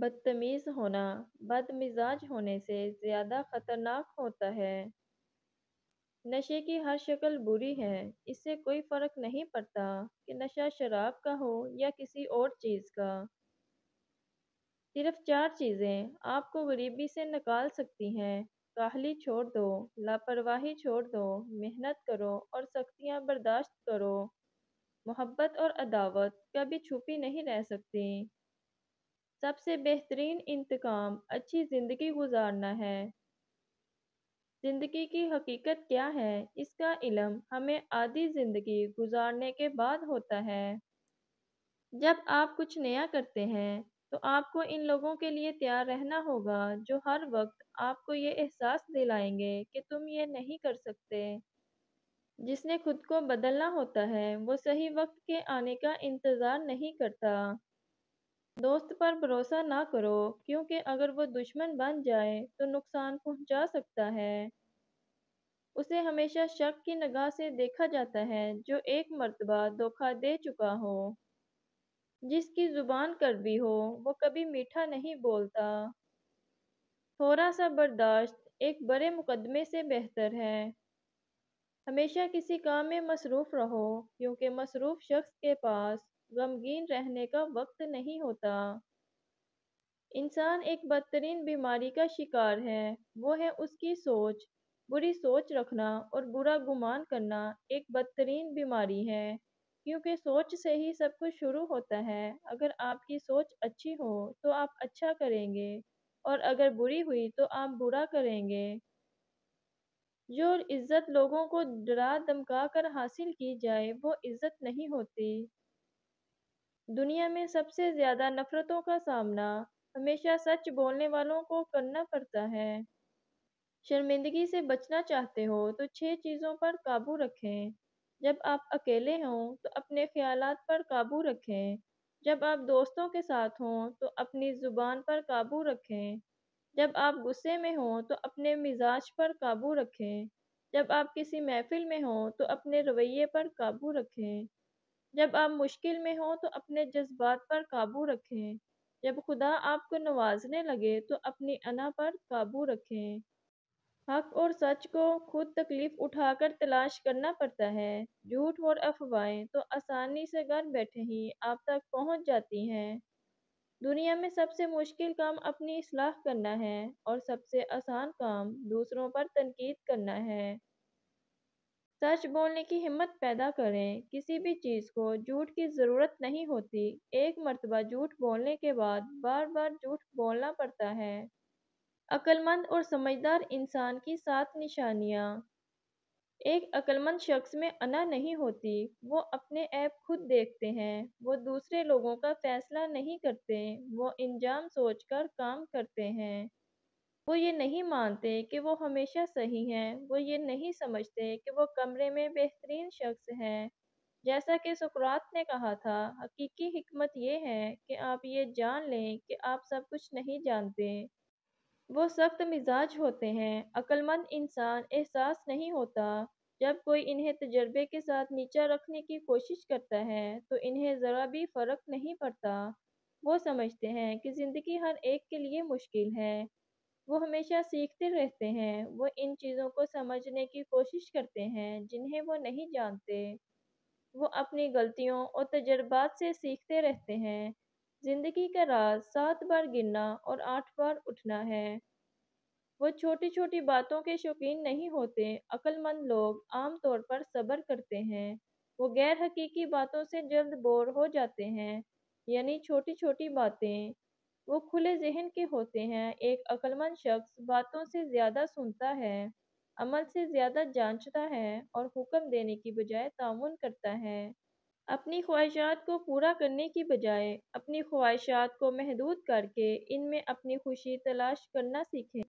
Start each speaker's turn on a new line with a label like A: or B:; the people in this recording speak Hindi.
A: बदतमीज़ होना बदमिजाज होने से ज़्यादा ख़तरनाक होता है नशे की हर शक्ल बुरी है इससे कोई फ़र्क नहीं पड़ता कि नशा शराब का हो या किसी और चीज़ का सिर्फ चार चीज़ें आपको गरीबी से निकाल सकती हैं काहली छोड़ दो लापरवाही छोड़ दो मेहनत करो और सख्तियां बर्दाश्त करो मोहब्बत और अदावत कभी छुपी नहीं रह सकती सबसे बेहतरीन इंतकाम अच्छी ज़िंदगी गुजारना है ज़िंदगी की हकीकत क्या है इसका इलम हमें आधी ज़िंदगी गुजारने के बाद होता है जब आप कुछ नया करते हैं तो आपको इन लोगों के लिए तैयार रहना होगा जो हर वक्त आपको ये एहसास दिलाएंगे कि तुम ये नहीं कर सकते जिसने खुद को बदलना होता है वो सही वक्त के आने का इंतज़ार नहीं करता दोस्त पर भरोसा ना करो क्योंकि अगर वो दुश्मन बन जाए तो नुकसान पहुंचा सकता है उसे हमेशा शक की नगाह से देखा जाता है जो एक मरतबा धोखा दे चुका हो जिसकी जुबान कड़वी हो वो कभी मीठा नहीं बोलता थोड़ा सा बर्दाश्त एक बड़े मुकदमे से बेहतर है हमेशा किसी काम में मसरूफ़ रहो क्योंकि मसरूफ़ शख्स के पास गमगीन रहने का वक्त नहीं होता इंसान एक बदतरीन बीमारी का शिकार है वो है उसकी सोच बुरी सोच रखना और बुरा गुमान करना एक बदतरीन बीमारी है क्योंकि सोच से ही सब कुछ शुरू होता है अगर आपकी सोच अच्छी हो तो आप अच्छा करेंगे और अगर बुरी हुई तो आप बुरा करेंगे जो इज़्ज़त लोगों को डरा धमका कर हासिल की जाए वो इज़्ज़त नहीं होती दुनिया में सबसे ज़्यादा नफ़रतों का सामना हमेशा सच बोलने वालों को करना पड़ता है शर्मिंदगी से बचना चाहते हो तो छह चीज़ों पर काबू रखें जब आप अकेले हों तो अपने ख्यालात पर काबू रखें जब आप दोस्तों के साथ हों तो अपनी ज़ुबान पर काबू रखें जब आप गुस्से में हों तो अपने मिजाज पर काबू रखें जब आप किसी महफिल में हों तो अपने रवैये पर काबू रखें जब आप मुश्किल में हों तो अपने जज्बात पर काबू रखें जब खुदा आपको नवाजने लगे तो अपनी अना पर काबू रखें हक और सच को खुद तकलीफ़ उठाकर तलाश करना पड़ता है झूठ और अफवाहें तो आसानी से घर बैठे ही आप तक पहुंच जाती हैं दुनिया में सबसे मुश्किल काम अपनी असलाह करना है और सबसे आसान काम दूसरों पर तनकीद करना है सच बोलने की हिम्मत पैदा करें किसी भी चीज़ को झूठ की ज़रूरत नहीं होती एक मरतबा झूठ बोलने के बाद बार बार झूठ बोलना पड़ता है अक्लमंद और समझदार इंसान की सात निशानियाँ एक अक्लमंद शख्स में अना नहीं होती वो अपने ऐप खुद देखते हैं वो दूसरे लोगों का फैसला नहीं करते वो इंजाम सोचकर काम करते हैं वो ये नहीं मानते कि वो हमेशा सही हैं वो ये नहीं समझते कि वो कमरे में बेहतरीन शख्स हैं जैसा कि सुकरात ने कहा था हकीकी हमत यह है कि आप ये जान लें कि आप सब कुछ नहीं जानते वो सख्त मिजाज होते हैं अक्लमंद इंसान एहसास नहीं होता जब कोई इन्हें तजर्बे के साथ नीचा रखने की कोशिश करता है तो इन्हें ज़रा भी फ़र्क नहीं पड़ता वो समझते हैं कि ज़िंदगी हर एक के लिए मुश्किल है वो हमेशा सीखते रहते हैं वो इन चीज़ों को समझने की कोशिश करते हैं जिन्हें वो नहीं जानते वो अपनी गलतियों और तजर्बात से सीखते रहते हैं जिंदगी का राज सात बार गिरना और आठ बार उठना है वो छोटी छोटी बातों के शौकीन नहीं होते अक्लमंद लोग आमतौर पर सब्र करते हैं वो गैर हकीकी बातों से जल्द बोर हो जाते हैं यानी छोटी छोटी बातें वो खुले जहन के होते हैं एक अक्लमंद शख्स बातों से ज़्यादा सुनता है अमल से ज़्यादा जांचता है और हुक्म देने की बजाय ताउन करता है अपनी ख्वाहिशात को पूरा करने की बजाय अपनी ख्वाहिशात को महदूद करके इनमें अपनी खुशी तलाश करना सीखें